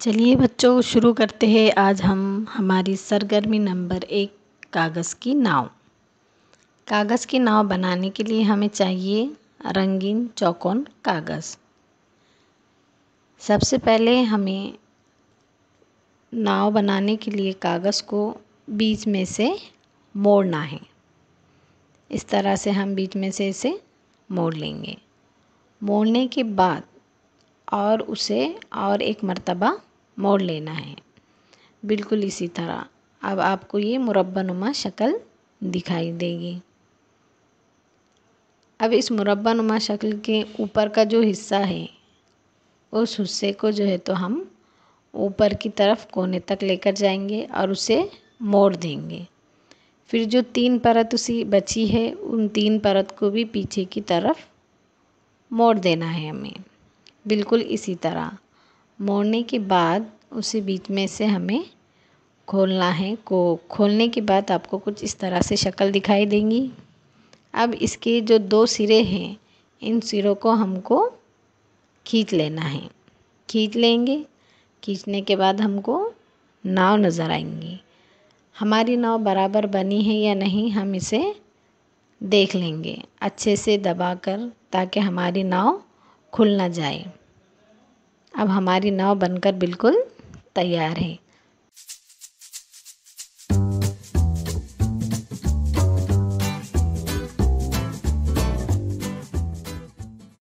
चलिए बच्चों शुरू करते हैं आज हम हमारी सरगर्मी नंबर एक कागज़ की नाव कागज़ की नाव बनाने के लिए हमें चाहिए रंगीन चौकोन कागज़ सबसे पहले हमें नाव बनाने के लिए कागज़ को बीच में से मोड़ना है इस तरह से हम बीच में से इसे मोड़ लेंगे मोड़ने के बाद और उसे और एक मर्तबा मोड़ लेना है बिल्कुल इसी तरह अब आपको ये मुरब्बानुमा शक्ल दिखाई देगी अब इस नुमा शक्ल के ऊपर का जो हिस्सा है उस हिस्से को जो है तो हम ऊपर की तरफ कोने तक लेकर जाएंगे और उसे मोड़ देंगे फिर जो तीन परत उसी बची है उन तीन परत को भी पीछे की तरफ मोड़ देना है हमें बिल्कुल इसी तरह मोड़ने के बाद उसे बीच में से हमें खोलना है को खोलने के बाद आपको कुछ इस तरह से शक्ल दिखाई देंगी अब इसके जो दो सिरे हैं इन सिरों को हमको खींच लेना है खींच लेंगे खींचने के बाद हमको नाव नज़र आएंगी हमारी नाव बराबर बनी है या नहीं हम इसे देख लेंगे अच्छे से दबाकर ताकि हमारी नाव खुल ना जाए अब हमारी नाव बनकर बिल्कुल तैयार है